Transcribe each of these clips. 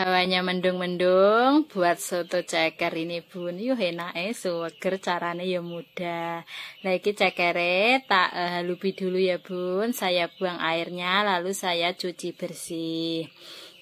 Hawanya mendung-mendung buat soto ceker ini bun. yuk enak eh suweger carane ya mudah. Nah iki cekere tak uh, dulu ya bun. Saya buang airnya lalu saya cuci bersih.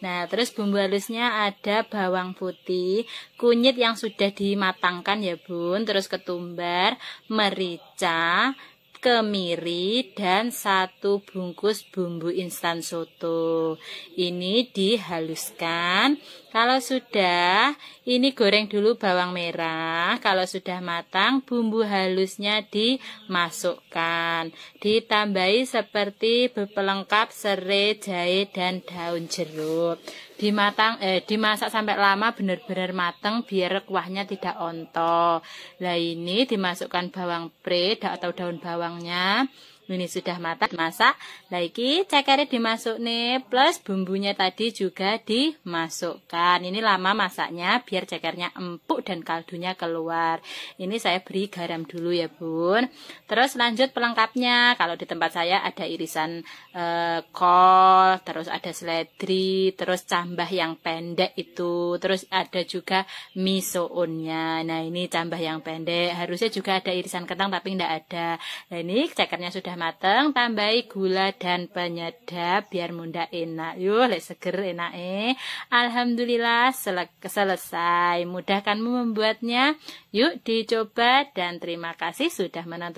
Nah, terus bumbu halusnya ada bawang putih, kunyit yang sudah dimatangkan ya, Bun, terus ketumbar, merica, kemiri dan satu bungkus bumbu instan soto. Ini dihaluskan. Kalau sudah, ini goreng dulu bawang merah. Kalau sudah matang, bumbu halusnya dimasukkan. Ditambahi seperti pelengkap serai, jahe dan daun jeruk. Dimatang eh dimasak sampai lama benar-benar matang biar kuahnya tidak onto. Lah ini dimasukkan bawang pre atau daun bawang lubangnya ini sudah matang masak. Lagi cekernya dimasuk nih plus bumbunya tadi juga dimasukkan. Ini lama masaknya biar cekernya empuk dan kaldunya keluar. Ini saya beri garam dulu ya bun. Terus lanjut pelengkapnya. Kalau di tempat saya ada irisan e, kol, terus ada seledri, terus cambah yang pendek itu, terus ada juga misoonnya. Nah ini cambah yang pendek. Harusnya juga ada irisan kentang tapi tidak ada. Nah ini cekernya sudah mateng, tambahi gula dan penyedap biar munda enak. Yuk, lek seger enak eh. Alhamdulillah selesai. Mudahkanmu membuatnya. Yuk dicoba dan terima kasih sudah menonton.